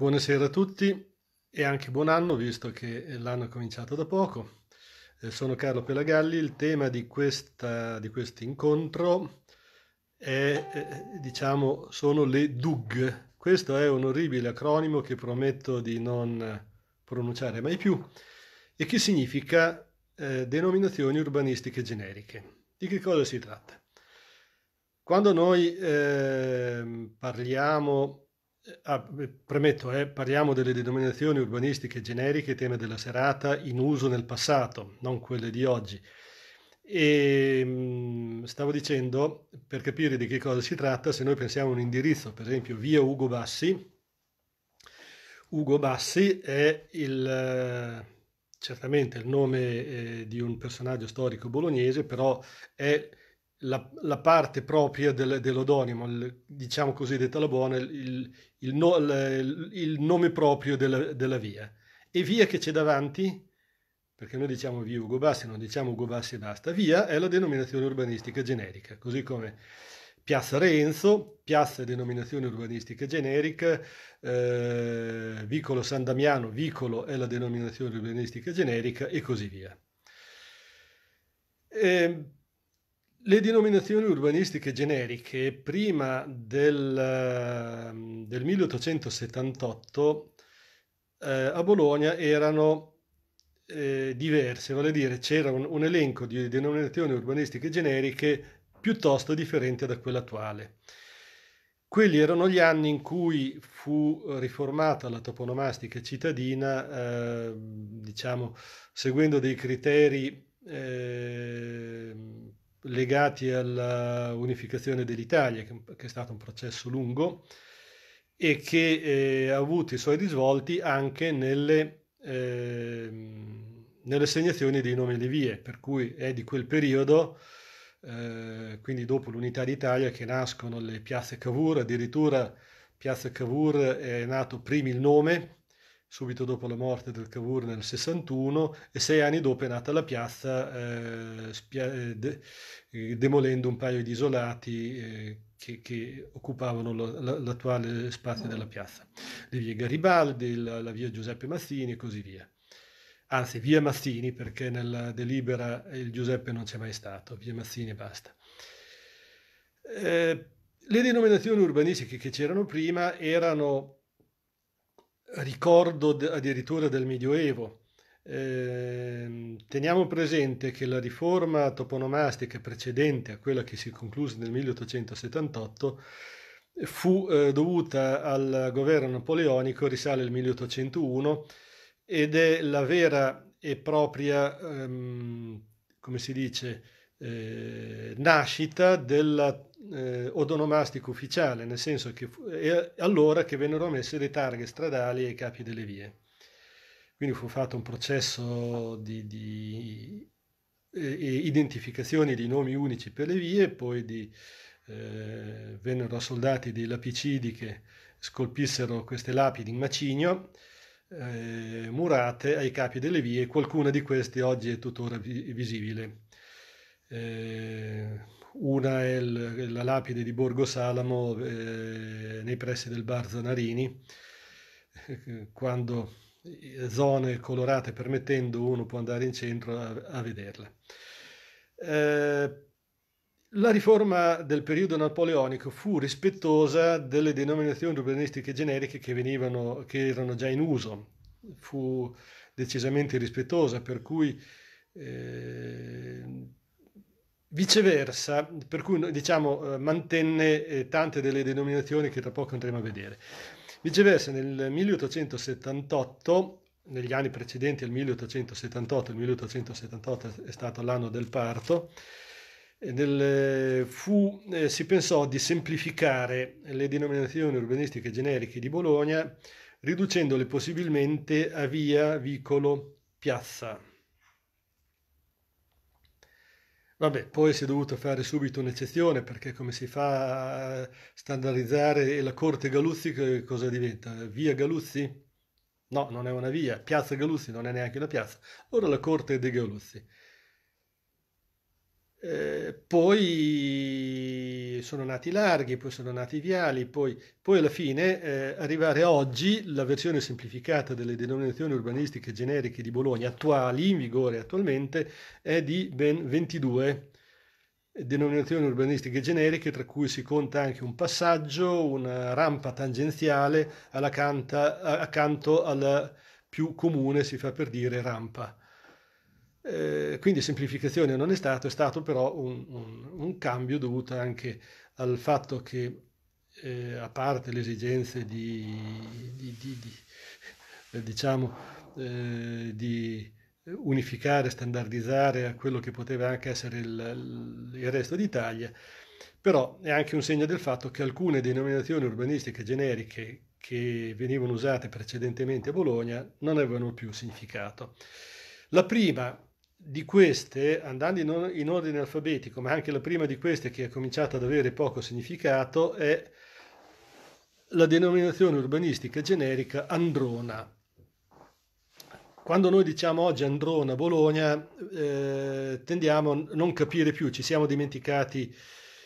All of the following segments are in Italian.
Buonasera a tutti e anche buon anno, visto che l'anno è cominciato da poco. Eh, sono Carlo Pelagalli, il tema di, questa, di questo incontro è, eh, diciamo, sono le DUG. Questo è un orribile acronimo che prometto di non pronunciare mai più e che significa eh, denominazioni urbanistiche generiche. Di che cosa si tratta? Quando noi eh, parliamo Ah, premetto, eh, parliamo delle denominazioni urbanistiche generiche, tema della serata, in uso nel passato, non quelle di oggi. E ehm, stavo dicendo, per capire di che cosa si tratta, se noi pensiamo a un indirizzo, per esempio via Ugo Bassi, Ugo Bassi è il, certamente il nome eh, di un personaggio storico bolognese, però è la, la, parte propria del, dell'odonimo, il, diciamo così detta la buona, il, il, no, il nome proprio della, della, via. E via che c'è davanti, perché noi diciamo via Ugo Bassi, non diciamo Ugo Bassi e basta, via è la denominazione urbanistica generica, così come Piazza Renzo, piazza denominazione urbanistica generica, eh, Vicolo San Damiano, Vicolo è la denominazione urbanistica generica e così via. Eh, le denominazioni urbanistiche generiche prima del, ehm, del 1878 eh, a Bologna erano eh, diverse, vale dire c'era un, un, elenco di denominazioni urbanistiche generiche piuttosto differente da quella attuale. Quelli erano gli anni in cui fu riformata la toponomastica cittadina, eh, diciamo, seguendo dei criteri ehm, legati all'unificazione dell'Italia, che è stato un processo lungo e che eh, ha avuto i suoi risvolti anche nelle, eh, nelle segnazioni dei nomi alle vie, per cui è di quel periodo, eh, quindi dopo l'unità d'Italia, che nascono le piazze Cavour, addirittura piazza Cavour è nato prima il nome, subito dopo la morte del Cavour nel 61 e sei anni dopo è nata la piazza eh, spia- eh, de- eh, demolendo un paio di isolati eh, che, che, occupavano lo, la, l'attuale spazio della mm. piazza, le vie Garibaldi, la, la, via Giuseppe Mazzini e così via. Anzi, via Mazzini perché nella delibera il Giuseppe non c'è mai stato, via Mazzini e basta. Eh, le denominazioni urbanistiche che c'erano prima erano ricordo addirittura del Medioevo. Ehm, teniamo presente che la riforma toponomastica precedente a quella che si concluse nel 1878 fu eh, dovuta al governo napoleonico, risale al 1801, ed è la vera e propria, ehm, come si dice, eh, nascita della eh, odonomastico ufficiale, nel senso che fu, è allora che vennero messe le targhe stradali ai capi delle vie. Quindi fu fatto un processo di, di eh, identificazione di nomi unici per le vie, poi di, eh, vennero soldati dei lapicidi che scolpissero queste lapidi in macigno, eh, murate ai capi delle vie, qualcuna di queste oggi è tuttora vi- visibile. Eh, una è il, la lapide di Borgo Salamo eh, nei pressi del bar Zanarini, eh, quando zone colorate permettendo uno può andare in centro a, a vederla. Eh, la riforma del periodo napoleonico fu rispettosa delle denominazioni urbanistiche generiche che, venivano, che erano già in uso, fu decisamente rispettosa, per cui eh, Viceversa, per cui diciamo eh, mantenne eh, tante delle denominazioni che tra poco andremo a vedere. Viceversa, nel 1878, negli anni precedenti al 1878, il 1878 è stato l'anno del parto, nel, eh, fu, eh, si pensò di semplificare le denominazioni urbanistiche generiche di Bologna, riducendole possibilmente a via, vicolo, piazza Vabbè, poi si è dovuto fare subito un'eccezione perché come si fa a standardizzare la corte Galuzzi cosa diventa? Via Galuzzi? No, non è una via. Piazza Galuzzi non è neanche una piazza. Ora la corte dei Galuzzi. Eh, poi sono nati i larghi, poi sono nati i viali, poi, poi alla fine eh, arrivare a oggi la versione semplificata delle denominazioni urbanistiche generiche di Bologna attuali, in vigore attualmente, è di ben 22 denominazioni urbanistiche generiche, tra cui si conta anche un passaggio, una rampa tangenziale canta, accanto alla più comune, si fa per dire, rampa. Eh, quindi semplificazione non è stato, è stato però un, un, un cambio dovuto anche al fatto che, eh, a parte le esigenze di, di, di, di eh, diciamo, eh di unificare, standardizzare a quello che poteva anche essere il, il resto d'Italia, però è anche un segno del fatto che alcune denominazioni urbanistiche generiche che venivano usate precedentemente a Bologna non avevano più significato. La prima di queste, andando in, in, ordine alfabetico, ma anche la prima di queste che ha cominciato ad avere poco significato, è la denominazione urbanistica generica Androna. Quando noi diciamo oggi Androna Bologna, eh, tendiamo a non capire più, ci siamo dimenticati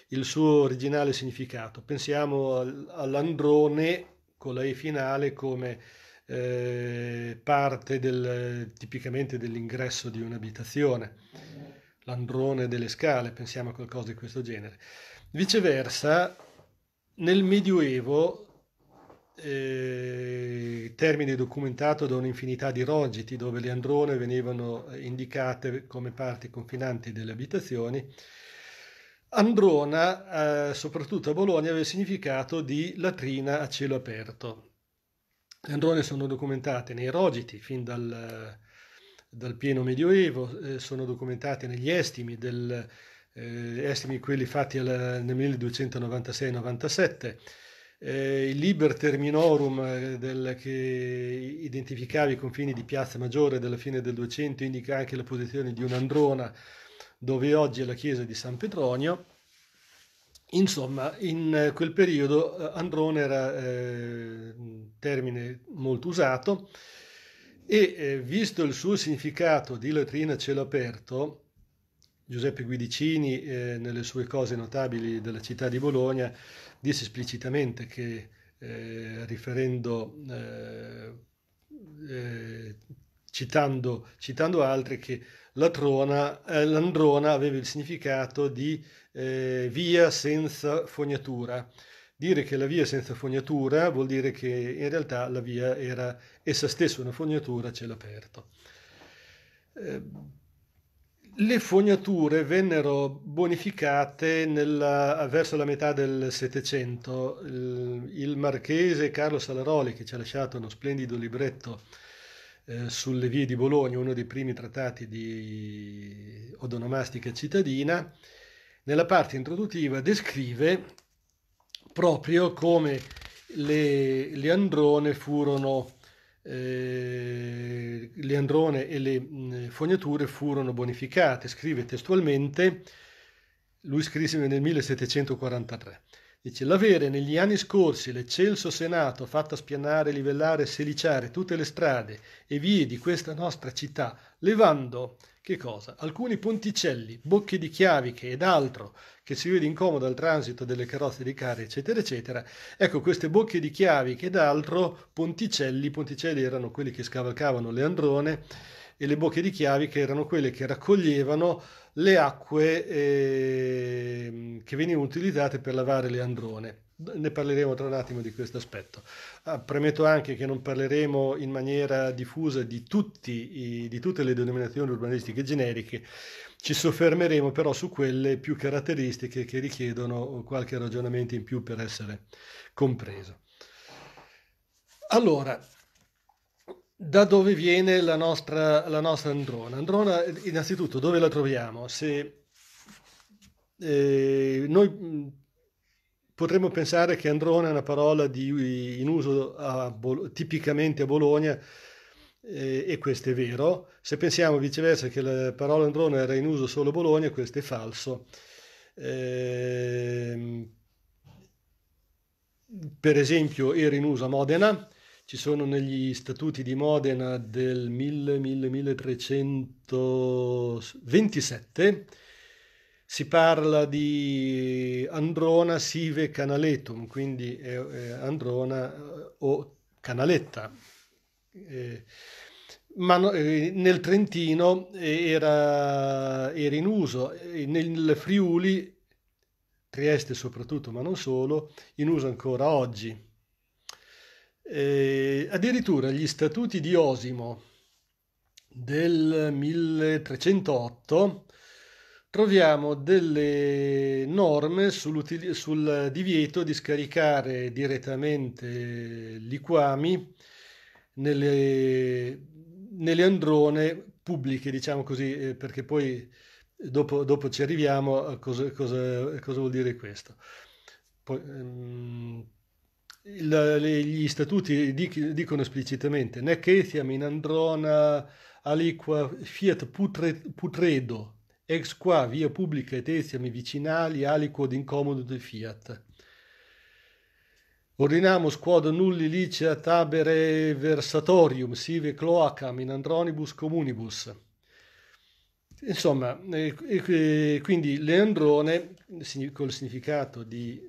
il suo originale significato. Pensiamo all'androne con la E finale come eh, parte del, tipicamente dell'ingresso di un'abitazione, l'androne delle scale, pensiamo a qualcosa di questo genere. Viceversa, nel Medioevo, eh, termine documentato da un'infinità di rogiti, dove le androne venivano indicate come parti confinanti delle abitazioni, Androna, eh, soprattutto a Bologna, aveva il significato di latrina a cielo aperto androne sono documentate nei rogiti fin dal, dal pieno medioevo, eh, sono documentate negli estimi, del, eh, estimi quelli fatti alla, nel 1296-97. Eh, il Liber Terminorum eh, del, che identificava i confini di Piazza Maggiore della fine del 200 indica anche la posizione di un'androna dove oggi è la chiesa di San Petronio Insomma, in eh, quel periodo eh, Androne era eh, un termine molto usato e eh, visto il suo significato di latrina a cielo aperto, Giuseppe Guidicini eh, nelle sue cose notabili della città di Bologna disse esplicitamente che eh, riferendo, citando, citando altri, che latrona, l'androna aveva il significato di eh, via senza fognatura. Dire che la via senza fognatura vuol dire che in realtà la via era essa stessa una fognatura a cielo aperto. Eh, le fognature vennero bonificate nella, verso la metà del Settecento. Il, il marchese Carlo Salaroli, che ci ha lasciato uno splendido libretto eh, sulle vie di Bologna, uno dei primi trattati di odonomastica cittadina, nella parte introduttiva descrive proprio come le, le androne furono eh, le androne e le mh, mm, fognature furono bonificate. Scrive testualmente, lui scrisse nel 1743. Dice, l'avere negli anni scorsi l'eccelso senato fatta spianare, livellare e seliciare tutte le strade e vie di questa nostra città, levando che cosa? Alcuni ponticelli, bocche di chiaviche ed altro che si vede incomodo al transito delle carrozze di carri, eccetera, eccetera. Ecco, queste bocche di chiaviche ed altro, ponticelli, ponticelli erano quelli che scavalcavano le androne e le bocche di chiaviche erano quelle che raccoglievano le acque eh, che venivano utilizzate per lavare le androne ne parleremo tra un attimo di questo aspetto. Ah, premetto anche che non parleremo in maniera diffusa di, tutti, di tutte le denominazioni urbanistiche generiche, ci soffermeremo però su quelle più caratteristiche che richiedono qualche ragionamento in più per essere compreso. Allora, da dove viene la nostra, la nostra Androna? Androna, innanzitutto, dove la troviamo? Se eh, noi potremmo pensare che Androne è una parola di, in uso a, tipicamente a Bologna eh, e questo è vero. Se pensiamo viceversa che la parola Androne era in uso solo a Bologna, questo è falso. Eh, per esempio era in uso a Modena, ci sono negli statuti di Modena del 1000, 1327 si parla di Androna sive canaletum, quindi eh, Androna o canaletta. Eh, ma no, eh, nel Trentino eh, era, era in uso, eh, nel Friuli, Trieste soprattutto, ma non solo, in uso ancora oggi. Eh, addirittura gli statuti di Osimo del 1308 troviamo delle norme sul divieto di scaricare direttamente liquami nelle, nelle androne pubbliche, diciamo così, eh, perché poi dopo, dopo ci arriviamo a cosa, cosa, cosa vuol dire questo. Poi, um, il, gli statuti dicono esplicitamente nec etiam in androna aliqua fiat putre, putredo ex qua via pubblica e Etesiami vicinali aliquo d'incomodo de fiat. Ordinamo quod nulli licea tabere versatorium sive cloacam in andronibus comunibus. Insomma, eh, eh, quindi Leandrone, col significato di,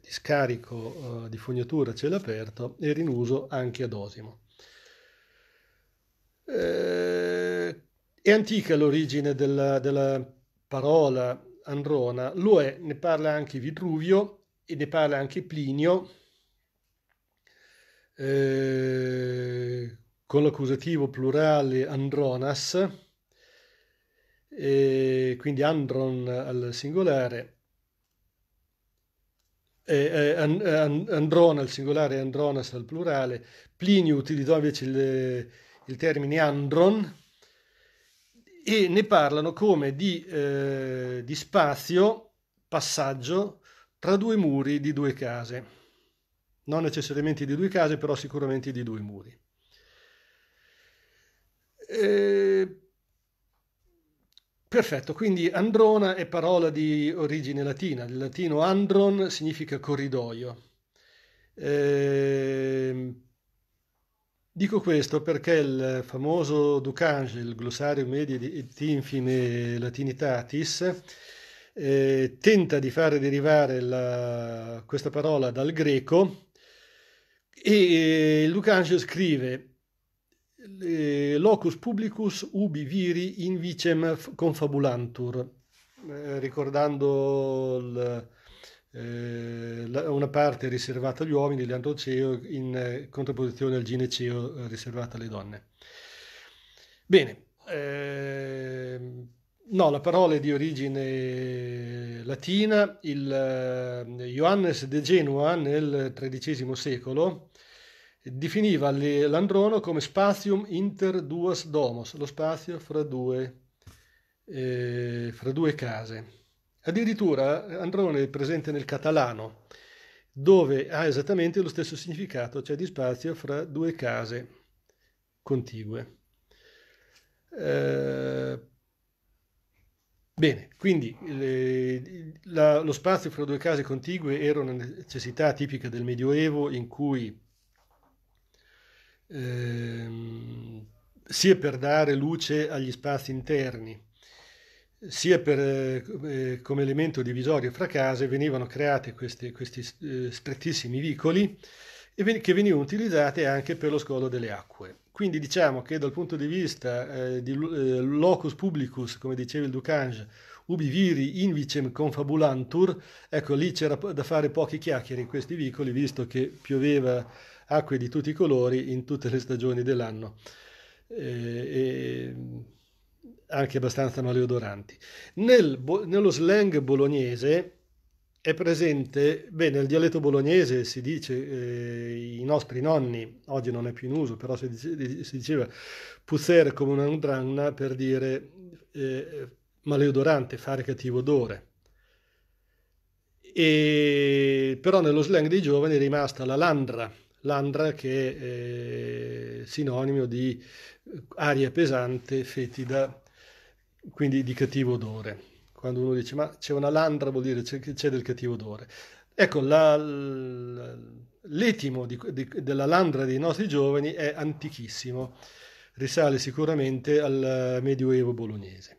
di scarico eh, di fognatura a cielo aperto, era in uso anche ad Osimo. Eh, è antica l'origine della, della parola Androna, lo è, ne parla anche Vitruvio e ne parla anche Plinio eh, con l'accusativo plurale Andronas, eh, quindi Andron al singolare, eh, Androna al singolare e Andronas al plurale. Plinio utilizzò invece il, il termine Andron e ne parlano come di, eh, di spazio, passaggio tra due muri di due case. Non necessariamente di due case, però sicuramente di due muri. Eh, perfetto, quindi androna è parola di origine latina, il latino andron significa corridoio. Eh, Dico questo perché il famoso Ducange, il glossario medie et infime latinitatis, eh, tenta di fare derivare la, questa parola dal greco e eh, il Ducange scrive eh, locus publicus ubi viri in vicem confabulantur, eh, ricordando il, eh, una parte riservata agli uomini, l'androceo, in eh, contrapposizione al gineceo eh, riservata alle donne. Bene, ehm, no, la parola è di origine latina, il Johannes eh, de Genua nel XIII secolo definiva l'androno come spatium inter duas domos, lo spazio fra due, eh, fra due case. Addirittura Androne è presente nel catalano, dove ha esattamente lo stesso significato, cioè di spazio fra due case contigue. Eh, bene, quindi le, la, lo spazio fra due case contigue era una necessità tipica del Medioevo in cui eh, sia per dare luce agli spazi interni, sia per, eh, eh, come elemento divisorio fra case venivano create questi, questi eh, strettissimi vicoli che venivano utilizzati anche per lo scolo delle acque. Quindi diciamo che dal punto di vista eh, di locus publicus, come diceva il Ducange, ubi viri in vicem confabulantur, ecco lì c'era da fare poche chiacchiere in questi vicoli, visto che pioveva acque di tutti i colori in tutte le stagioni dell'anno. E, anche abbastanza maleodoranti. Nel, nello slang bolognese è presente, beh, nel dialetto bolognese si dice eh, i nostri nonni, oggi non è più in uso, però si, dice, si diceva puzzer come una ndranna per dire eh, maleodorante, fare cattivo odore. E, però nello slang dei giovani è rimasta la landra, landra che è eh, sinonimo di eh, aria pesante, fetida, quindi di cattivo odore. Quando uno dice ma c'è una landra vuol dire c'è, c'è del cattivo odore. Ecco, la, l'etimo di, di, della landra dei nostri giovani è antichissimo, risale sicuramente al Medioevo bolognese.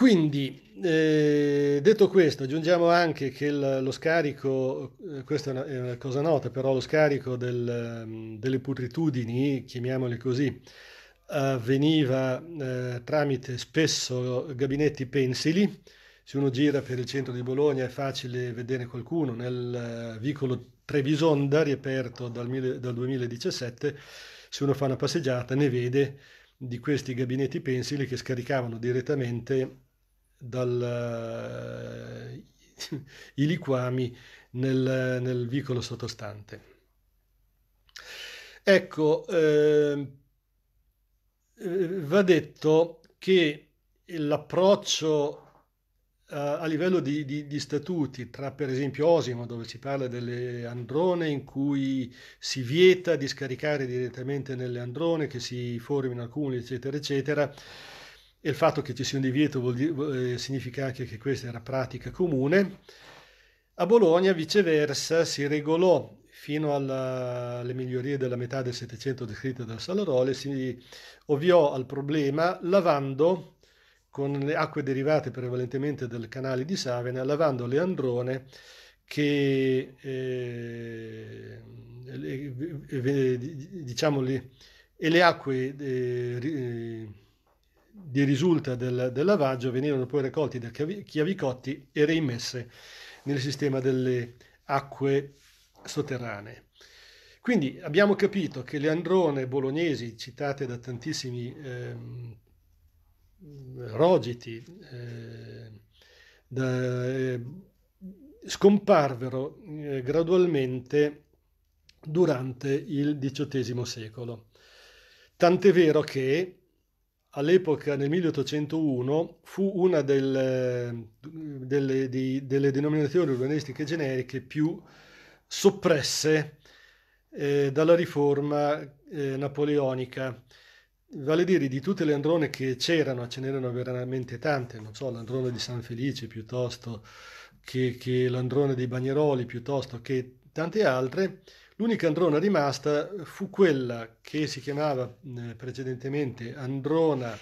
Quindi, eh, detto questo, aggiungiamo anche che il, lo scarico, eh, questa è una, è una, cosa nota, però lo scarico del, ehm, delle putritudini, chiamiamole così, avveniva eh, tramite spesso gabinetti pensili. Se uno gira per il centro di Bologna è facile vedere qualcuno nel eh, vicolo Trevisonda, riaperto dal, dal 2017, se uno fa una passeggiata ne vede di questi gabinetti pensili che scaricavano direttamente dal, uh, i liquami nel, nel, vicolo sottostante. Ecco, eh, va detto che l'approccio eh, a livello di, di, di, statuti, tra per esempio Osimo, dove si parla delle androne, in cui si vieta di scaricare direttamente nelle androne che si formino accumuli, eccetera, eccetera, e il fatto che ci sia un divieto dire, eh, significa anche che questa era pratica comune. A Bologna, viceversa, si regolò fino alle migliorie della metà del Settecento descritte da Salarole, si ovviò al problema lavando con le acque derivate prevalentemente dal canale di Savena, lavando le androne che eh, eh diciamo le, e le acque eh, eh di risulta del, del, lavaggio venivano poi raccolti da chiavicotti e reimmesse nel sistema delle acque sotterranee. Quindi abbiamo capito che le androne bolognesi, citate da tantissimi eh, rogiti, eh, da, eh, scomparvero eh, gradualmente durante il XVIII secolo. Tant'è vero che all'epoca nel 1801 fu una del, delle, di, delle, denominazioni urbanistiche generiche più soppresse eh, dalla riforma eh, napoleonica. Vale a dire di tutte le androne che c'erano, ce n'erano veramente tante, non so, l'androne di San Felice piuttosto che, che l'androne di Bagneroli piuttosto che tante altre, L'unica androna rimasta fu quella che si chiamava eh, precedentemente androna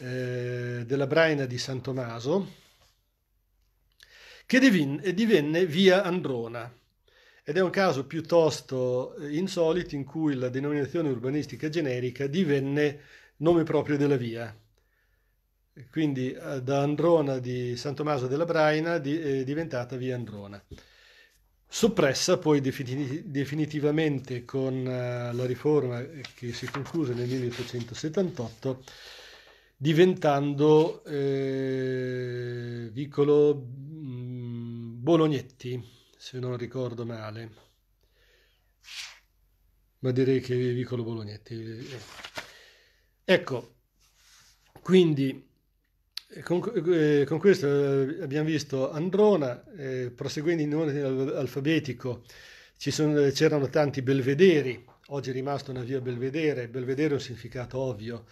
eh, della Braina di San Tommaso, che divenne, divenne via Androna. Ed è un caso piuttosto eh, insolito in cui la denominazione urbanistica generica divenne nome proprio della via. Quindi eh, da Androna di San Tommaso della Braina di, è diventata via Androna. Soppressa poi definitivamente con eh, la riforma che si concluse nel 1878, diventando eh, vicolo mm, Bolognetti, se non ricordo male, ma direi che vicolo Bolognetti. Eh. Ecco, quindi con, eh, con, questo eh, abbiamo visto Androna, eh, proseguendo in ordine alfabetico sono, eh, c'erano tanti belvederi, oggi è rimasta una via belvedere, belvedere è un significato ovvio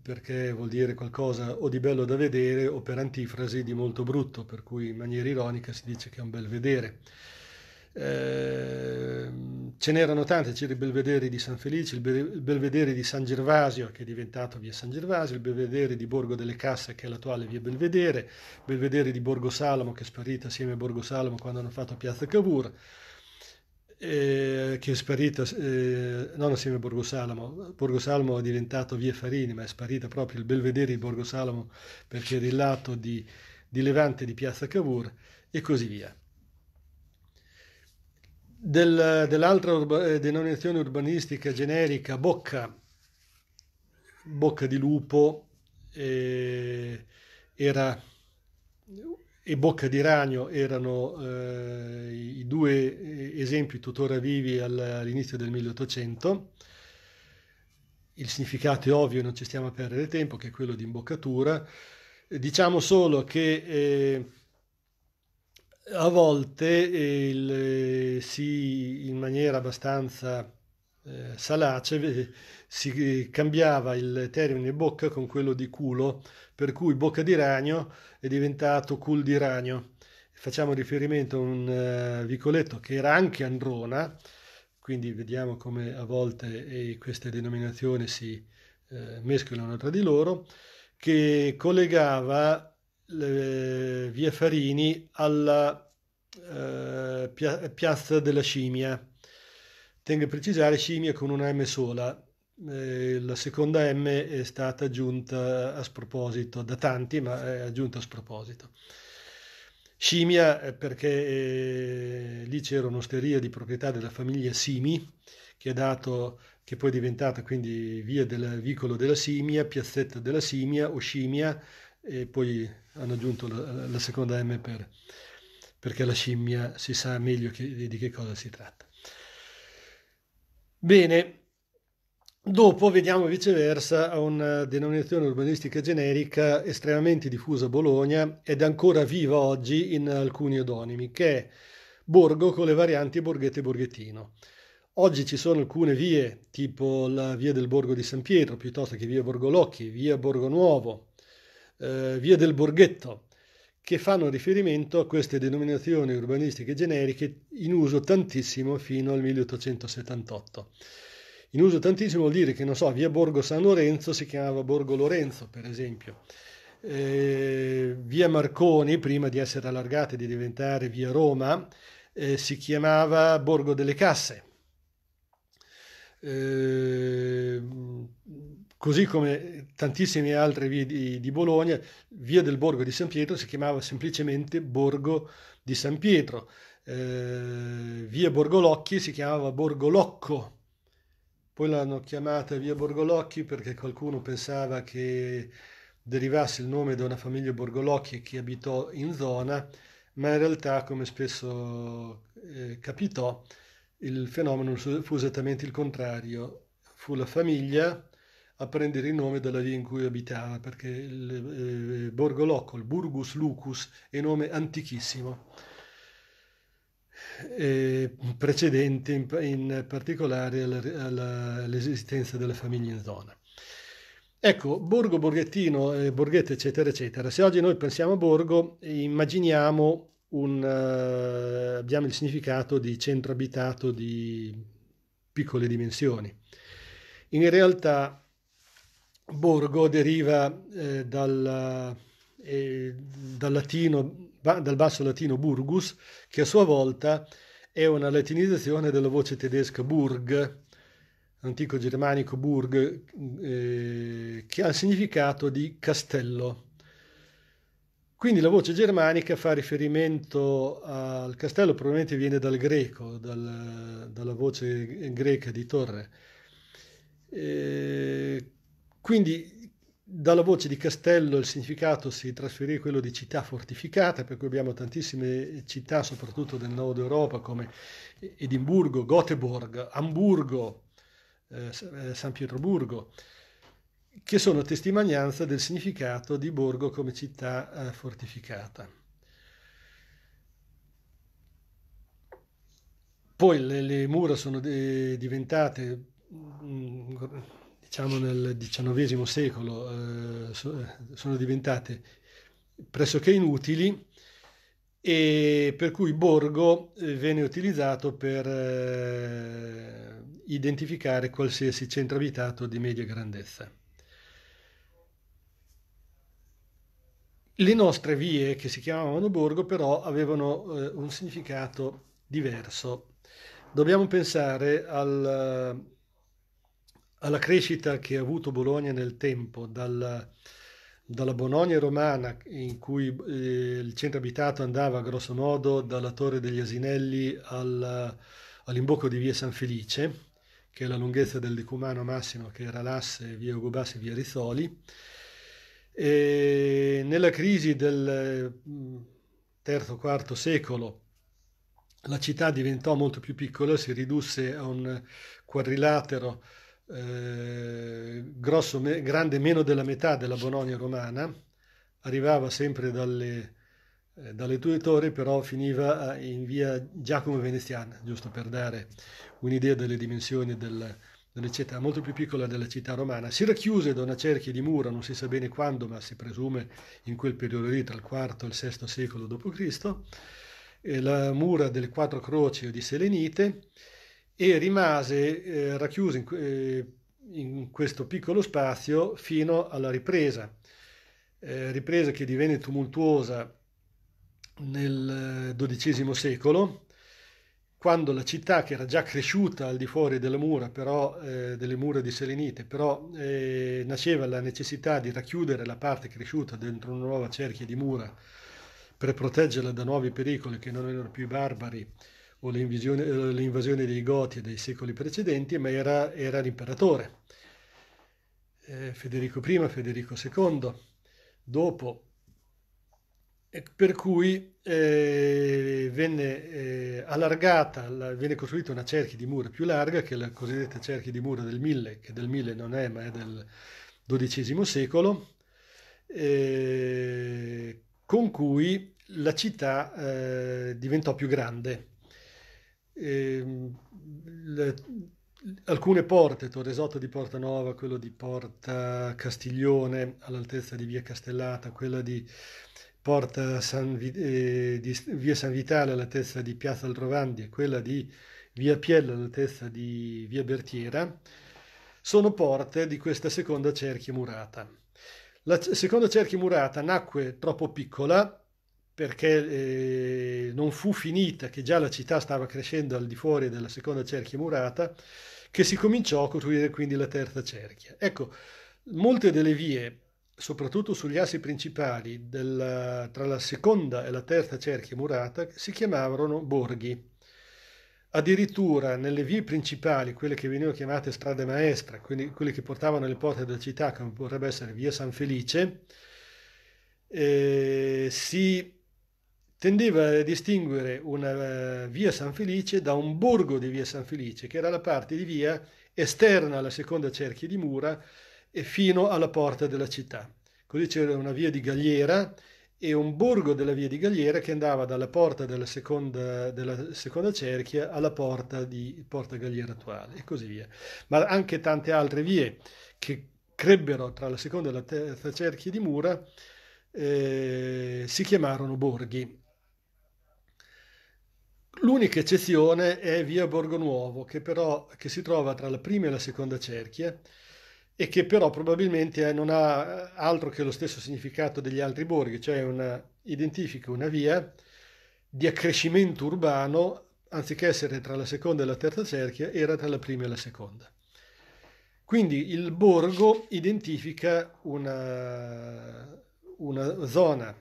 perché vuol dire qualcosa o di bello da vedere o per antifrasi di molto brutto, per cui in maniera ironica si dice che è un belvedere. Ehm, ce n'erano tante, c'era il Belvedere di San Felice, il, Be- il Belvedere di San Gervasio che è diventato via San Gervasio, il Belvedere di Borgo delle Casse che è l'attuale via Belvedere, il Belvedere di Borgo Salomo che è sparito assieme a Borgo Salomo quando hanno fatto Piazza Cavour, eh, che è sparita eh, non assieme a Borgo Salomo, Borgo Salomo è diventato via Farini ma è sparito proprio il Belvedere di Borgo Salomo perché era il lato di, di Levante di Piazza Cavour e così via del, dell'altra urba, eh, denominazione urbanistica generica bocca, bocca di lupo eh, era, e bocca di ragno erano eh, i due esempi tuttora vivi all'inizio del 1800. Il significato è ovvio, non ci stiamo a perdere tempo, che è quello di imboccatura. Diciamo solo che eh, a volte il, eh, si, in maniera abbastanza eh, salace eh, si eh, cambiava il termine bocca con quello di culo, per cui bocca di ragno è diventato cul di ragno. Facciamo riferimento a un uh, vicoletto che era anche Androna, quindi vediamo come a volte queste denominazioni si eh, mescolano tra di loro, che collegava le, via Farini alla eh, piazza della Scimmia. Tengo a precisare scimmia con una M sola. Eh, la seconda M è stata aggiunta a sproposito da tanti, ma è aggiunta a sproposito. Scimmia perché eh, lì c'era un'osteria di proprietà della famiglia Simi che, dato, che poi è diventata quindi via del vicolo della Simia, piazzetta della Simia o Scimmia e poi hanno aggiunto la, la seconda M per, perché la scimmia si sa meglio che, di, che cosa si tratta. Bene, dopo vediamo viceversa a una denominazione urbanistica generica estremamente diffusa a Bologna ed ancora viva oggi in alcuni odonimi, che è borgo con le varianti borghetto e borghettino. Oggi ci sono alcune vie, tipo la via del Borgo di San Pietro, piuttosto che via Borgolocchi, via Borgo Nuovo, eh, Via del Borghetto, che fanno riferimento a queste denominazioni urbanistiche generiche in uso tantissimo fino al 1878. In uso tantissimo vuol dire che, non so, via Borgo San Lorenzo si chiamava Borgo Lorenzo, per esempio. Eh, via Marconi, prima di essere allargata e di diventare via Roma, eh, si chiamava Borgo delle Casse. Eh, Così come tantissime altre vie di, di Bologna, via del Borgo di San Pietro si chiamava semplicemente Borgo di San Pietro, eh, via Borgolocchi si chiamava Borgolocco, poi l'hanno chiamata via Borgolocchi perché qualcuno pensava che derivasse il nome da una famiglia Borgolocchi che abitò in zona, ma in realtà, come spesso eh, capitò, il fenomeno fu esattamente il contrario. Fu la famiglia a prendere il nome dalla via in cui abitava, perché il eh, eh Borgo Locco, il Burgus Lucus, è nome antichissimo, eh, precedente in, in particolare all'esistenza delle famiglie in zona. Ecco, borgo, borghettino, eh, borghetto, eccetera, eccetera. Se oggi noi pensiamo a borgo, immaginiamo un, uh, abbiamo il significato di centro abitato di piccole dimensioni. In realtà borgo deriva eh, dal, eh, dal, latino, dal basso latino burgus, che a sua volta è una latinizzazione della voce tedesca burg, antico germanico burg, eh, che ha il significato di castello. Quindi la voce germanica fa riferimento al castello, probabilmente viene dal greco, dal, dalla voce greca di torre. Eh, quindi dalla voce di castello il significato si trasferì a quello di città fortificata, per cui abbiamo tantissime città, soprattutto del nord Europa, come Edimburgo, Göteborg, Amburgo, eh, eh San Pietroburgo, che sono testimonianza del significato di borgo come città eh, fortificata. Poi le, le mura sono de- eh, diventate mh, mm, diciamo nel XIX secolo, eh, eh, sono diventate pressoché inutili e per cui Borgo eh, venne utilizzato per eh, identificare qualsiasi centro abitato di media grandezza. Le nostre vie, che si chiamavano Borgo, però avevano eh, un significato diverso. Dobbiamo pensare al alla crescita che ha avuto Bologna nel tempo, dalla, dalla Bologna romana in cui eh, il centro abitato andava grosso modo dalla Torre degli Asinelli al, all'imbocco di via San Felice, che è la lunghezza del decumano massimo che era l'asse via Ugobassi e via Rizzoli. E nella crisi del III-IV mm, secolo la città diventò molto più piccola, si ridusse a un quadrilatero eh, grosso, me, grande meno della metà della Bologna romana, arrivava sempre dalle, eh, dalle due torri, però finiva eh, in via Giacomo Veneziana, giusto per dare un'idea delle dimensioni del, delle città, molto più piccola della città romana. Si racchiuse da una cerchia di mura, non si sa bene quando, ma si presume in quel periodo lì, tra il IV e il VI secolo d.C., la mura delle quattro croci di Selenite, e rimase eh, racchiuso in, eh, in, questo piccolo spazio fino alla ripresa, eh, ripresa che divenne tumultuosa nel XII eh, secolo, quando la città, che era già cresciuta al di fuori delle mura, però, eh, delle mura di Selenite, però eh, nasceva la necessità di racchiudere la parte cresciuta dentro una nuova cerchia di mura per proteggerla da nuovi pericoli che non erano più i barbari o eh, l'invasione dei Goti dei secoli precedenti, ma era, era l'imperatore. Eh, Federico I, Federico II, dopo, per cui eh, venne eh, allargata, la, venne costruita una cerchia di mura più larga, che è la cosiddetta cerchia di mura del 1000, che del 1000 non è, ma è del XII secolo, eh, con cui la città eh, diventò più grande Ehm, le, alcune porte, Torresotto di Porta Nuova, quello di Porta Castiglione all'altezza di Via Castellata, quella di Porta San, eh, di Via San Vitale all'altezza di Piazza Aldrovandi e quella di Via Piella all'altezza di Via Bertiera, sono porte di questa seconda cerchia murata. La seconda cerchia murata nacque troppo piccola perché eh, non fu finita, che già la città stava crescendo al di fuori della seconda cerchia murata, che si cominciò a costruire quindi la terza cerchia. Ecco, molte delle vie, soprattutto sugli assi principali della, tra la seconda e la terza cerchia murata, si chiamavano borghi. Addirittura nelle vie principali, quelle che venivano chiamate strade maestre, quindi quelle che portavano le porte della città, come potrebbe essere via San Felice, eh, si tendeva a distinguere una eh, via San Felice da un borgo di via San Felice, che era la parte di via esterna alla seconda cerchia di mura e fino alla porta della città. Così c'era una via di Galliera e un borgo della via di Galliera che andava dalla porta della seconda, della seconda cerchia alla porta di Porta Galliera attuale e così via. Ma anche tante altre vie che crebbero tra la seconda e la terza cerchia di mura eh, si chiamarono borghi L'unica eccezione è via Borgo Nuovo, che però che si trova tra la prima e la seconda cerchia e che però probabilmente eh, non ha eh, altro che lo stesso significato degli altri borghi, cioè una, identifica una via di accrescimento urbano, anziché essere tra la seconda e la terza cerchia, era tra la prima e la seconda. Quindi il borgo identifica una, una zona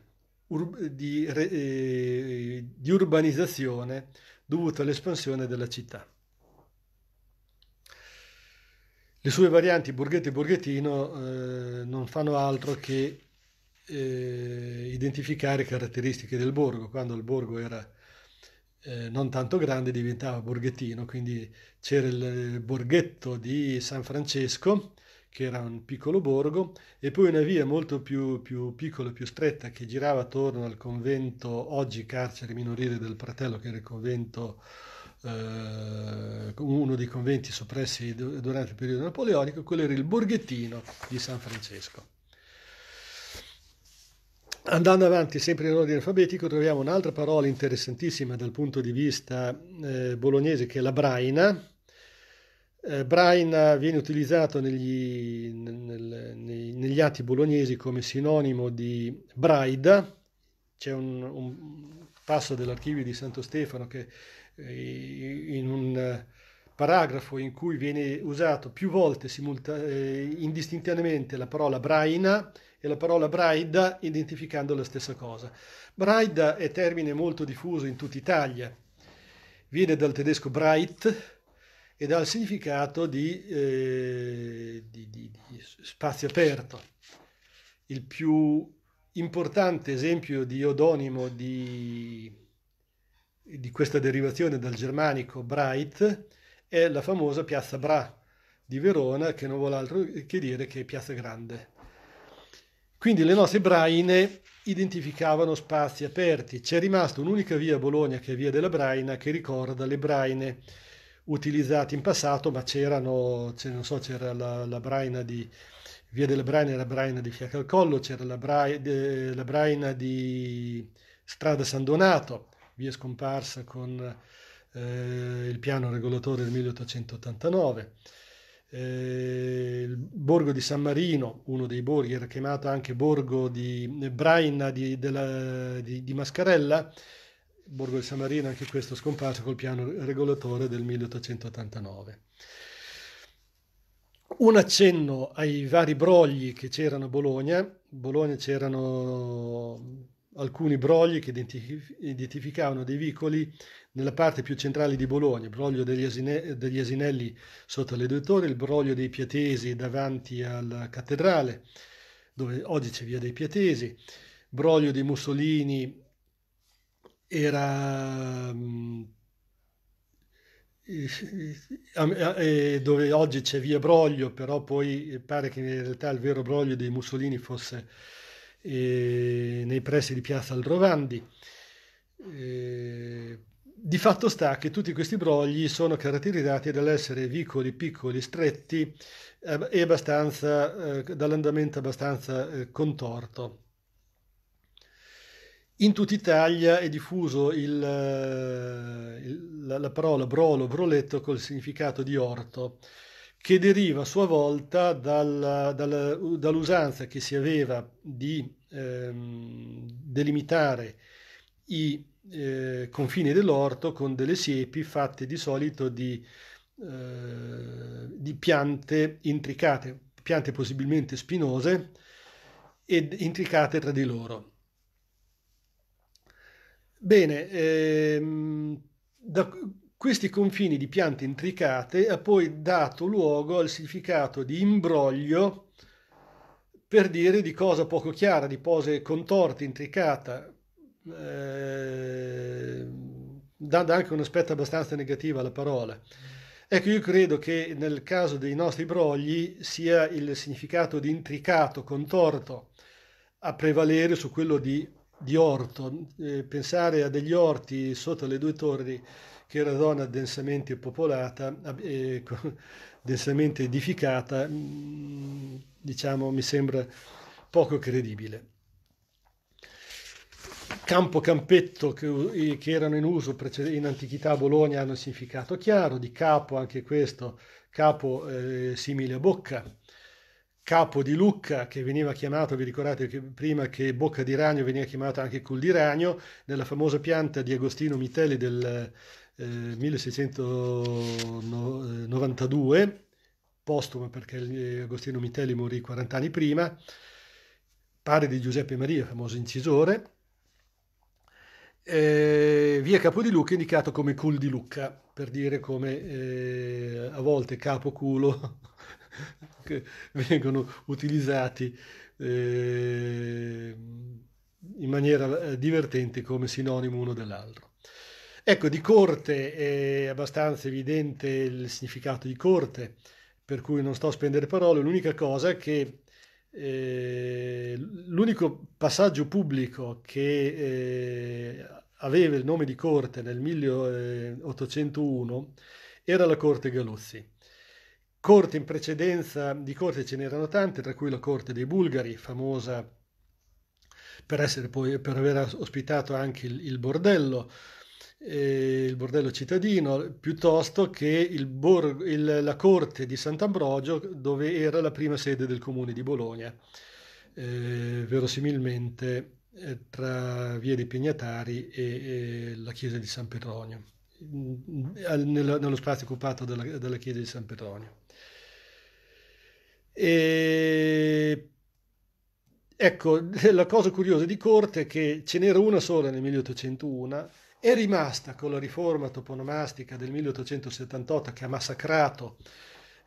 ur- di, re- eh, di urbanizzazione dovuta all'espansione della città. Le sue varianti Borghetto e Borghettino eh, non fanno altro che eh, identificare caratteristiche del borgo. Quando il borgo era eh, non tanto grande diventava borghettino, quindi c'era il borghetto di San Francesco, che era un piccolo borgo, e poi una via molto più, più piccola, più stretta, che girava attorno al convento, oggi carcere minorile del Pratello, che era il convento eh, uno dei conventi soppressi durante il periodo napoleonico, quello era il Borghettino di San Francesco. Andando avanti sempre in ordine alfabetico troviamo un'altra parola interessantissima dal punto di vista eh, bolognese che è la braina, eh, Brain viene utilizzato negli, nel, nel, negli, atti bolognesi come sinonimo di Braida, c'è un, un passo dell'archivio di Santo Stefano che eh, in un eh, paragrafo in cui viene usato più volte simulta- eh, indistintamente la parola braina e la parola braida identificando la stessa cosa. Braida è termine molto diffuso in tutta Italia, viene dal tedesco breit, e dal significato di, eh, di, di, di, spazio aperto. Il più importante esempio di odonimo di, questa derivazione dal germanico Breit è la famosa piazza Bra di Verona, che non vuole altro che dire che piazza grande. Quindi le nostre braine identificavano spazi aperti. C'è rimasta un'unica via a Bologna, che è via della Braina, che ricorda le braine utilizzati in passato, ma c'erano, c'era, so, c'era la, la, braina di Via della Braina e la braina di Fiacalcollo, c'era la, brai, de, la braina di Strada San Donato, via scomparsa con eh, il piano regolatore del 1889. Eh, il borgo di San Marino, uno dei borghi, era chiamato anche borgo di Braina di, della, di, di Mascarella, Borgo di San Marino, anche questo scomparso col piano regolatore del 1889. Un accenno ai vari brogli che c'erano a Bologna. Bologna c'erano alcuni brogli che identificavano dei vicoli nella parte più centrale di Bologna, il broglio degli, asine, degli asinelli sotto le due torri, il broglio dei piatesi davanti alla cattedrale, dove oggi c'è via dei piatesi, broglio dei Mussolini era mm, dove oggi c'è via Broglio, però poi pare che in realtà il vero Broglio dei Mussolini fosse eh, nei pressi di Piazza Aldrovandi. Eh, di fatto sta che tutti questi brogli sono caratterizzati dall'essere vicoli piccoli, stretti eh, e abbastanza, dall'andamento abbastanza contorto. In tutta Italia è diffuso il, eh, il, la, la parola brolo, broletto col significato di orto, che deriva a sua volta dal, dal, dall'usanza che si aveva di ehm, delimitare i eh, confini dell'orto con delle siepi fatte di solito di, eh, di piante intricate, piante possibilmente spinose ed intricate tra di loro. Bene, ehm, da questi confini di piante intricate ha poi dato luogo al significato di imbroglio per dire di cosa poco chiara, di pose contorte, intricata, eh, dando anche un aspetto abbastanza negativo alla parola. Ecco, io credo che nel caso dei nostri brogli sia il significato di intricato, contorto, a prevalere su quello di di orto, eh, pensare a degli orti sotto le due torri, che era zona densamente popolata, eh, densamente edificata, mm, diciamo mi sembra poco credibile. Campo campetto che, che erano in uso in antichità a Bologna hanno significato chiaro, di capo anche questo, capo eh, simile a bocca, capo di Lucca, che veniva chiamato, vi ricordate che prima che Bocca di Ragno veniva chiamata anche Cul di Ragno, nella famosa pianta di Agostino Mitelli del eh, 1692, eh, postuma perché eh, Agostino Mitelli morì 40 anni prima, padre di Giuseppe Maria, famoso incisore, eh, via Capo di Lucca indicato come Cul di Lucca, per dire come eh, a volte capo culo che vengono utilizzati eh, in maniera eh, divertente come sinonimo uno dell'altro. Ecco, di corte è abbastanza evidente il significato di corte, per cui non sto a spendere parole, l'unica cosa è che eh, l'unico passaggio pubblico che eh, aveva il nome di corte nel 1801 eh, era la corte Galuzzi. Corte in precedenza di corte ce n'erano tante, tra cui la corte dei Bulgari, famosa per, poi, per aver ospitato anche il, il bordello, eh, il bordello cittadino, piuttosto che il bor, il, la corte di Sant'Ambrogio, dove era la prima sede del comune di Bologna, eh, verosimilmente eh, tra via dei Pignatari e, e la chiesa di San Petronio nello spazio occupato dalla chiesa di San Petronio. Ecco, la cosa curiosa di corte è che ce n'era una sola nel 1801, è rimasta con la riforma toponomastica del 1878 che ha massacrato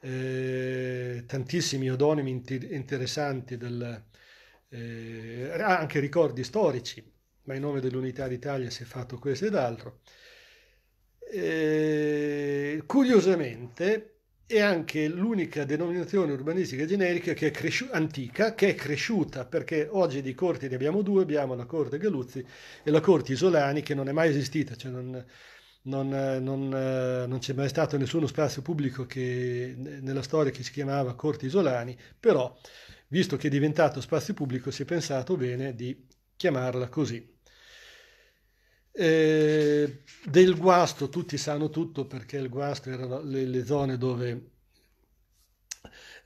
eh, tantissimi odonimi inter- interessanti, del, eh, anche ricordi storici, ma in nome dell'unità d'Italia si è fatto questo ed altro. Eh, curiosamente, è anche l'unica denominazione urbanistica generica che cresci- antica che è cresciuta perché oggi di corti ne abbiamo due, abbiamo la corte Galuzzi e la corte Isolani che non è mai esistita, cioè non, non, non, non, c'è mai stato nessuno spazio pubblico che, nella storia che si chiamava corti Isolani, però visto che è diventato spazio pubblico si è pensato bene di chiamarla così. Eh, del guasto tutti sanno tutto perché il guasto erano le, le zone dove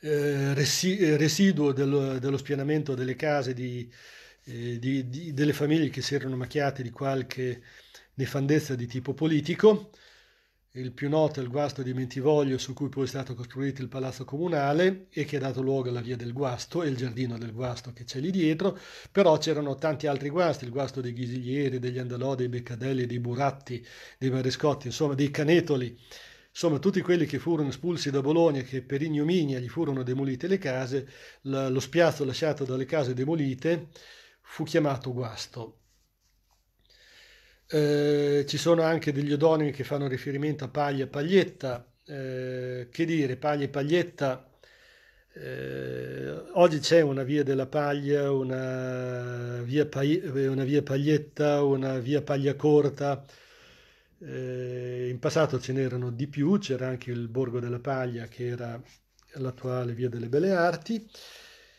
eh, resi, residuo dello, dello, spianamento delle case di, eh, di, di, delle famiglie che si erano macchiate di qualche nefandezza di tipo politico il più noto è il guasto di Mentivoglio su cui poi è stato costruito il palazzo comunale e che ha dato luogo alla via del guasto e il giardino del guasto che c'è lì dietro, però c'erano tanti altri guasti, il guasto dei Ghisiglieri, degli Andalò, dei Beccadelli, dei Buratti, dei Marescotti, insomma dei Canetoli, insomma tutti quelli che furono espulsi da Bologna che per ignominia gli furono demolite le case, lo spiazzo lasciato dalle case demolite fu chiamato guasto eh, ci sono anche degli odonimi che fanno riferimento a paglia e paglietta. Eh, che dire, paglia e paglietta. Eh, oggi c'è una via della paglia, una via, paglia, una via paglietta, una via paglia corta. Eh, in passato ce n'erano di più, c'era anche il Borgo della Paglia che era l'attuale via delle Belle Arti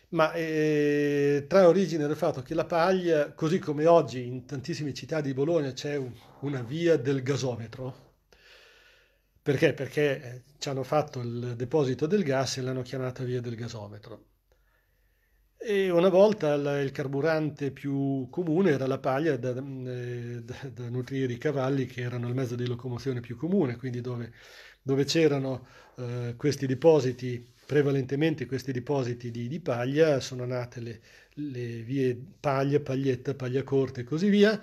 ma eh, trae origine dal fatto che la paglia, così come oggi in tantissime città di Bologna c'è un, una via del gasometro, perché? Perché eh, ci hanno fatto il deposito del gas e l'hanno chiamata via del gasometro. E una volta il carburante più comune era la paglia da, eh, da, da, nutrire i cavalli, che erano il mezzo di locomozione più comune, quindi dove, dove c'erano eh, questi depositi prevalentemente questi depositi di, di paglia, sono nate le, le, vie paglia, paglietta, paglia corte e così via,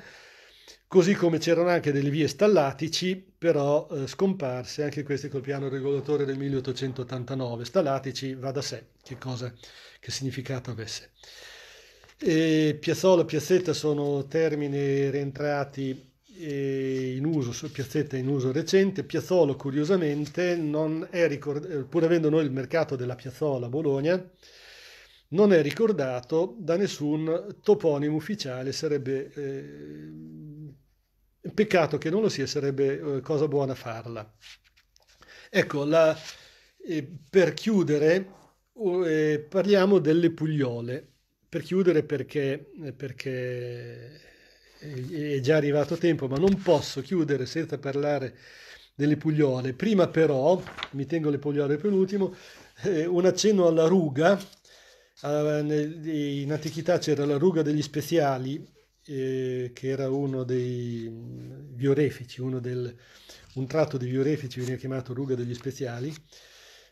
così come c'erano anche delle vie stallatici, però eh, scomparse, anche queste col piano regolatore del 1889. Stallatici va da sé che, cosa, che significato avesse. E piazzola, piazzetta sono termini rientrati in uso, piazzetta in uso recente, Piazzolo curiosamente, non è ricord- eh, pur avendo noi il mercato della Piazzola a Bologna, non è ricordato da nessun toponimo ufficiale, sarebbe eh, peccato che non lo sia, sarebbe eh, cosa buona farla. Ecco, la, eh, per chiudere eh, parliamo delle Pugliole, per chiudere perché, eh, perché è già arrivato tempo, ma non posso chiudere senza parlare delle pugliole. Prima però, mi tengo le pugliole per l'ultimo, eh, un accenno alla ruga. Eh, in antichità c'era la ruga degli speziali, eh, che era uno dei viorefici, uno del, un tratto di viorefici veniva chiamato ruga degli speziali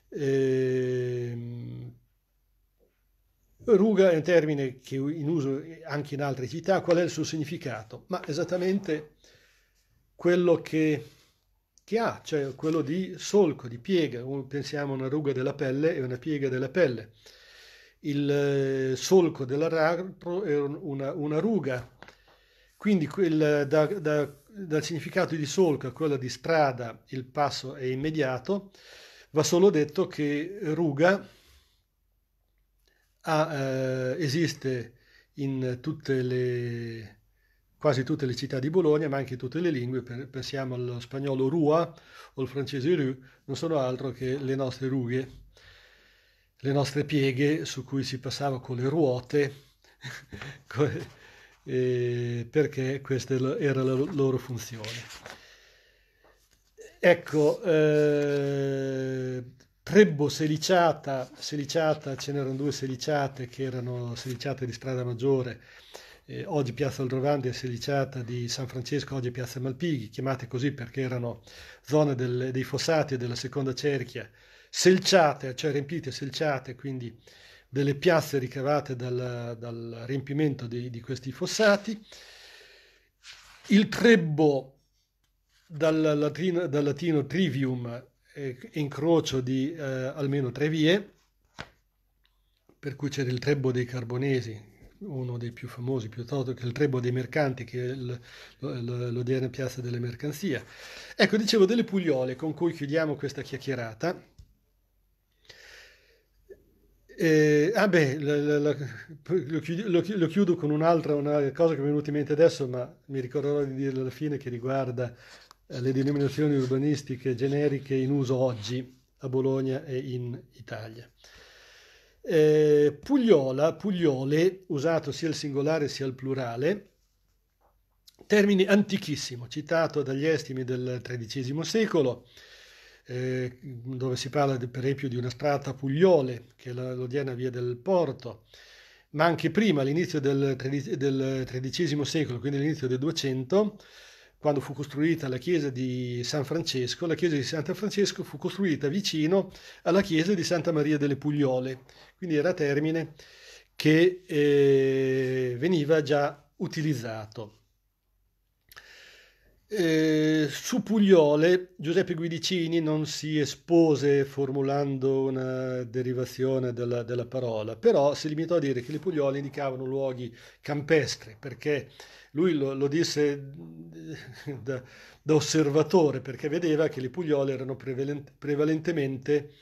ehm, Ruga è un termine che in uso anche in altre città, qual è il suo significato? Ma esattamente quello che, che ha, cioè quello di solco, di piega, pensiamo a una ruga della pelle e una piega della pelle. Il eh, solco dell'aratro è una, una ruga, quindi quel, da, da, dal significato di solco a quello di strada il passo è immediato, va solo detto che ruga ha, eh, esiste in tutte le, quasi tutte le città di Bologna, ma anche in tutte le lingue. pensiamo allo spagnolo rua o al francese rue, non sono altro che le nostre rughe, le nostre pieghe su cui si passava con le ruote, perché questa era la loro funzione. Ecco, eh, trebbo seliciata, seliciata, ce n'erano due seliciate che erano seliciate di strada maggiore, eh, oggi Piazza Aldrovandi e seliciata di San Francesco, oggi Piazza Malpighi, chiamate così perché erano zone del, dei fossati e della seconda cerchia, selciate, cioè riempite, selciate, quindi delle piazze ricavate dal, dal riempimento di, di questi fossati. Il trebbo dal latino, dal latino, trivium eh, incrocio di eh, almeno tre vie, per cui c'era il Trebbo dei Carbonesi, uno dei più famosi, piuttosto che il Trebbo dei Mercanti, che è l'odierna piazza delle Mercanzia. Ecco, dicevo delle Pugliole, con cui chiudiamo questa chiacchierata. Eh, ah beh, la, la, la, lo, chiudo, lo, lo, chiudo, con un'altra una cosa che mi è venuta in mente adesso, ma mi ricorderò di dirla alla fine, che riguarda le denominazioni urbanistiche generiche in uso oggi a Bologna e in Italia. Eh, Pugliola, Pugliole, usato sia il singolare sia il plurale, termine antichissimo, citato dagli estimi del XIII secolo, eh, dove si parla per esempio di una strada Pugliole, che è la, l'odierna via del Porto, ma anche prima, all'inizio del, del XIII secolo, quindi all'inizio del 200, quando fu costruita la chiesa di San Francesco, la chiesa di San Francesco fu costruita vicino alla chiesa di Santa Maria delle Pugliole, quindi era termine che eh, veniva già utilizzato. Eh, su Pugliole Giuseppe Guidicini non si espose formulando una derivazione della, della, parola, però si limitò a dire che le Pugliole indicavano luoghi campestri, perché lui lo, lo disse eh, da, da, osservatore, perché vedeva che le Pugliole erano prevalent, prevalentemente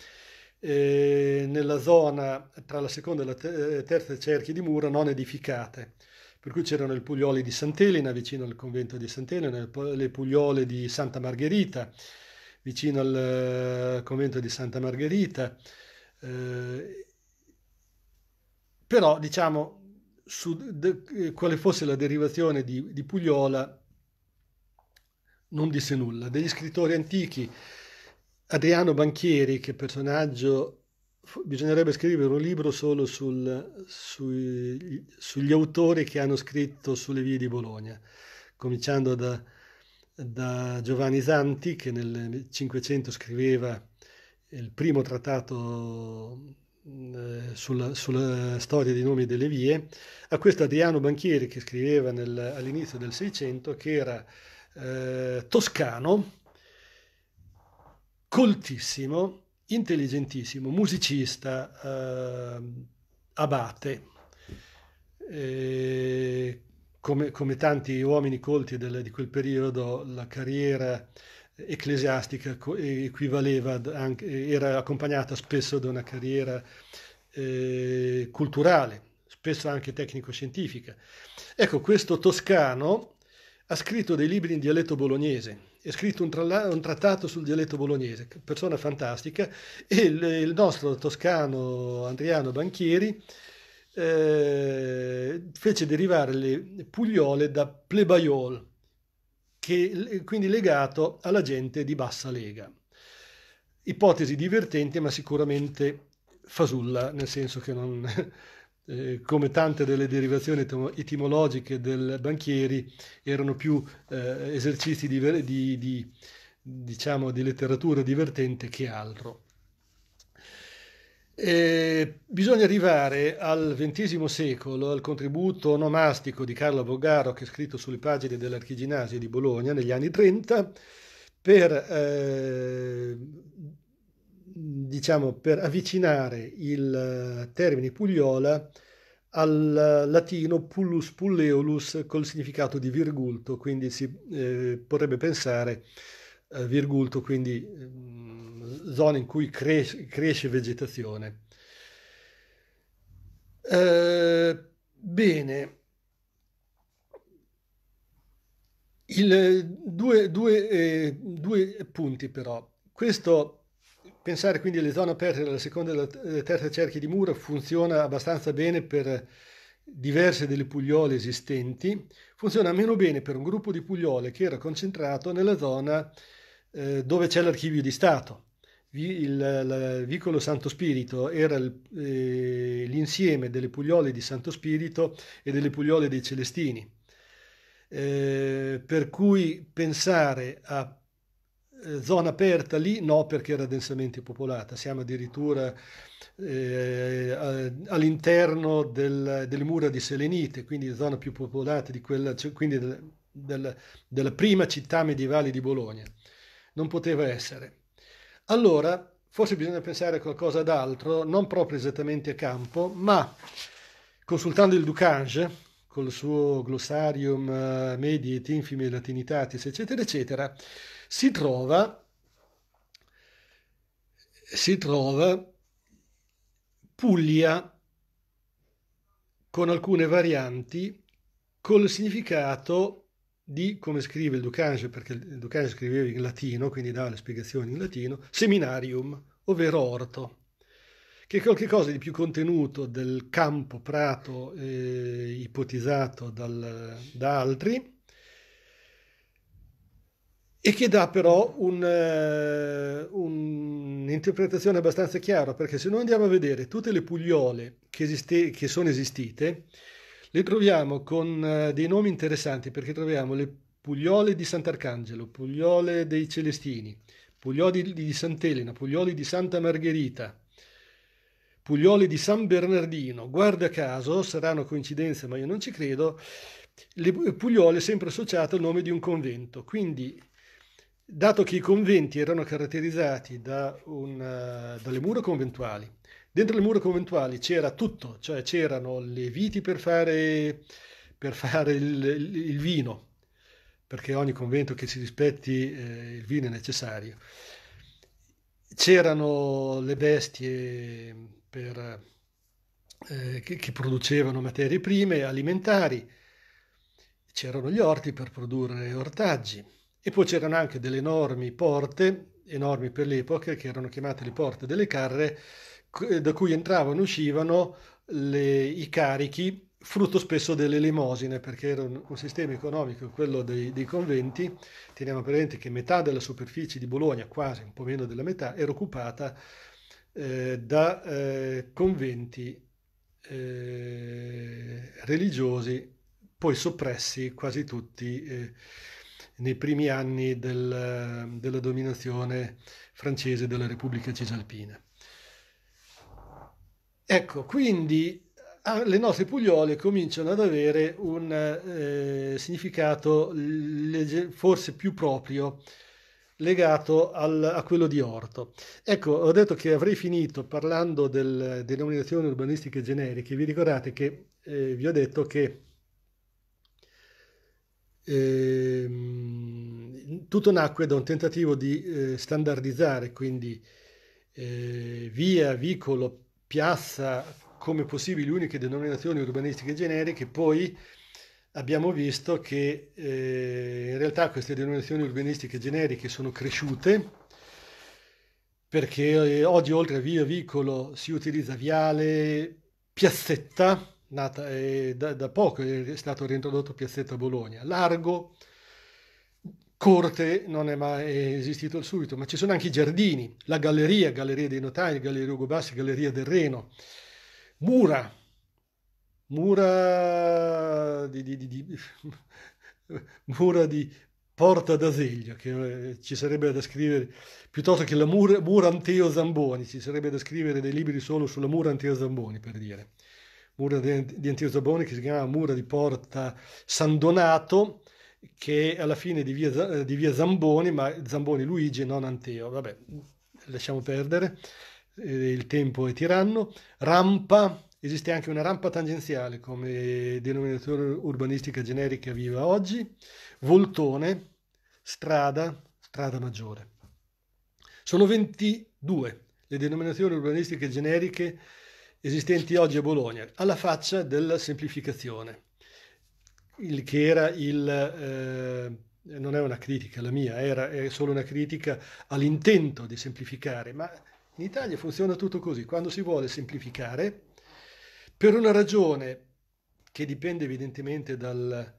eh, nella zona tra la seconda e la terza cerchia di mura non edificate per cui c'erano le Puglioli di Sant'Elena, vicino al convento di Sant'Elena, le Pugliole di Santa Margherita, vicino al eh, convento di Santa Margherita. Eh, però, diciamo, su eh, quale fosse la derivazione di, di Pugliola non disse nulla. Degli scrittori antichi, Adriano Banchieri, che personaggio bisognerebbe scrivere un libro solo sul, sui, sugli autori che hanno scritto sulle vie di Bologna, cominciando da, da Giovanni Santi che nel 500 scriveva il primo trattato eh, sulla, sulla, storia dei nomi delle vie, a questo Adriano Banchieri che scriveva nel, all'inizio del 600 che era eh, toscano, coltissimo, intelligentissimo, musicista, eh, abate, eh, come, come, tanti uomini colti del, di quel periodo, la carriera ecclesiastica equivaleva anche, era accompagnata spesso da una carriera eh, culturale, spesso anche tecnico-scientifica. Ecco, questo toscano ha scritto dei libri in dialetto bolognese, ha scritto un, tra- un, trattato sul dialetto bolognese, persona fantastica, e il, il nostro toscano Andriano Banchieri eh, fece derivare le pugliole da plebaiol, che, quindi legato alla gente di bassa lega. Ipotesi divertente ma sicuramente fasulla, nel senso che non... Eh, come tante delle derivazioni etimologiche del banchieri, erano più eh, esercizi di, di, di, diciamo, di letteratura divertente che altro. Eh, bisogna arrivare al XX secolo, al contributo onomastico di Carlo Bogaro, che è scritto sulle pagine dell'Archiginasio di Bologna negli anni 30, per eh, diciamo, per avvicinare il eh, termine Pugliola al eh, latino pullus pulleolus col significato di virgulto, quindi si eh, potrebbe pensare eh, virgulto, quindi mh, mm, zone in cui cres- cresce vegetazione. Eh, bene. Il, due, due, eh, due punti però. Questo Pensare quindi alle zone aperte dalla seconda e dalla terza cerchia di muro funziona abbastanza bene per diverse delle pugliole esistenti, funziona meno bene per un gruppo di pugliole che era concentrato nella zona eh, dove c'è l'archivio di Stato. Vi, il, il, vicolo Santo Spirito era il, eh, l'insieme delle pugliole di Santo Spirito e delle pugliole dei Celestini. Eh, per cui pensare a eh, zona aperta lì no perché era densamente popolata, siamo addirittura eh, all'interno del, delle mura di Selenite, quindi zona più popolata di quella, cioè, quindi del, del, della prima città medievale di Bologna. Non poteva essere. Allora, forse bisogna pensare a qualcosa d'altro, non proprio esattamente a campo, ma consultando il Ducange, col suo glossarium eh, medie et infime latinitatis, eccetera, eccetera, si trova, si trova Puglia con alcune varianti col significato di, come scrive il Ducange, perché il Ducange scriveva in latino, quindi dava le spiegazioni in latino, seminarium, ovvero orto che è qualcosa di più contenuto del campo prato eh, ipotizzato dal, da altri, e che dà però eh, un'interpretazione abbastanza chiara, perché se noi andiamo a vedere tutte le pugliole che, esiste, che sono esistite, le troviamo con eh, dei nomi interessanti, perché troviamo le pugliole di Sant'Arcangelo, pugliole dei Celestini, puglioli di Sant'Elena, puglioli di Santa Margherita, puglioli di San Bernardino, guarda caso, saranno coincidenze ma io non ci credo, le pugliole sempre associate al nome di un convento, quindi dato che i conventi erano caratterizzati da un, uh, dalle mura conventuali. Dentro le mura conventuali c'era tutto, cioè c'erano le viti per fare, per fare il, il, vino, perché ogni convento che si rispetti eh, il vino è necessario. C'erano le bestie per, eh, che, che producevano materie prime alimentari, c'erano gli orti per produrre ortaggi e poi c'erano anche delle enormi porte, enormi per l'epoca, che erano chiamate le porte delle carre, eh, da cui entravano e uscivano le, i carichi, frutto spesso delle limosine, perché era un, un sistema economico, quello dei, dei, conventi. Teniamo presente che metà della superficie di Bologna, quasi un po' meno della metà, era occupata eh, da eh, conventi eh, religiosi, poi soppressi quasi tutti eh, nei primi anni del, della dominazione francese della Repubblica Cisalpina. Ecco, quindi ah, le nostre pugliole cominciano ad avere un eh, significato legge, forse più proprio legato al, a quello di Orto. Ecco, ho detto che avrei finito parlando del, delle denominazioni urbanistiche generiche. Vi ricordate che eh, vi ho detto che Ehm, tutto nacque da un tentativo di eh, standardizzare quindi eh, via, vicolo, piazza come possibili uniche denominazioni urbanistiche generiche, poi abbiamo visto che eh, in realtà queste denominazioni urbanistiche generiche sono cresciute perché eh, oggi oltre a via, vicolo si utilizza viale, piazzetta, nata, eh, da, da, poco è stato reintrodotto Piazzetta Bologna, largo, corte, non è mai esistito al subito, ma ci sono anche i giardini, la galleria, Galleria dei Notai, Galleria Ugo Bassi, Galleria del Reno, mura, mura di, di, di, di mura di Porta d'Aseglio, che eh, ci sarebbe da scrivere, piuttosto che la mur, mura Anteo Zamboni, ci sarebbe da scrivere dei libri solo sulla mura Anteo Zamboni, per dire mura di Antio Zaboni che si chiamava Mura di Porta San Donato, che alla fine di via, di via Zamboni, ma Zamboni Luigi e non Anteo. Vabbè, lasciamo perdere, eh, il tempo è tiranno. Rampa, esiste anche una rampa tangenziale come denominatore urbanistica generica viva oggi. Voltone, strada, strada maggiore. Sono 22 le denominazioni urbanistiche generiche esistenti oggi a Bologna, alla faccia della semplificazione, il che era il... Eh, non è una critica la mia, era, è solo una critica all'intento di semplificare, ma in Italia funziona tutto così, quando si vuole semplificare, per una ragione che dipende evidentemente dal,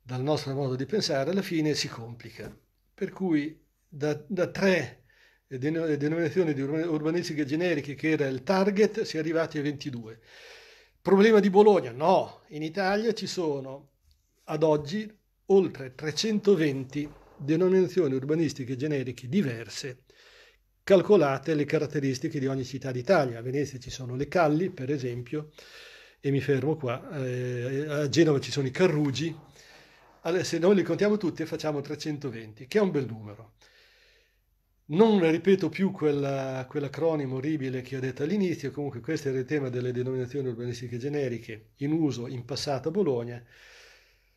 dal nostro modo di pensare, alla fine si complica. Per cui da, da tre denominazioni di urbanistiche generiche che era il target, si è arrivati a 22. Problema di Bologna? No, in Italia ci sono ad oggi oltre 320 denominazioni urbanistiche generiche diverse, calcolate le caratteristiche di ogni città d'Italia. A Venezia ci sono le calli, per esempio, e mi fermo qua. Eh, a Genova ci sono i carrugi. Allora, se noi li contiamo tutti facciamo 320, che è un bel numero. Non ripeto più quella, quell'acronimo orribile che ho detto all'inizio, comunque questo era il tema delle denominazioni urbanistiche generiche in uso in passato a Bologna.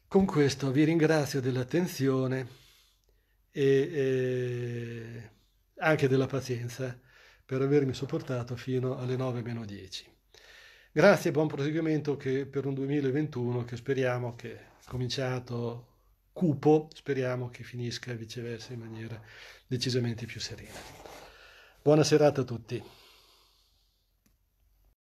Con questo vi ringrazio dell'attenzione e, e anche della pazienza per avermi sopportato fino alle 9-10. Grazie e buon proseguimento per un 2021 che speriamo che cominciato cupo, speriamo che finisca viceversa in maniera decisamente più serena. Buona serata a tutti.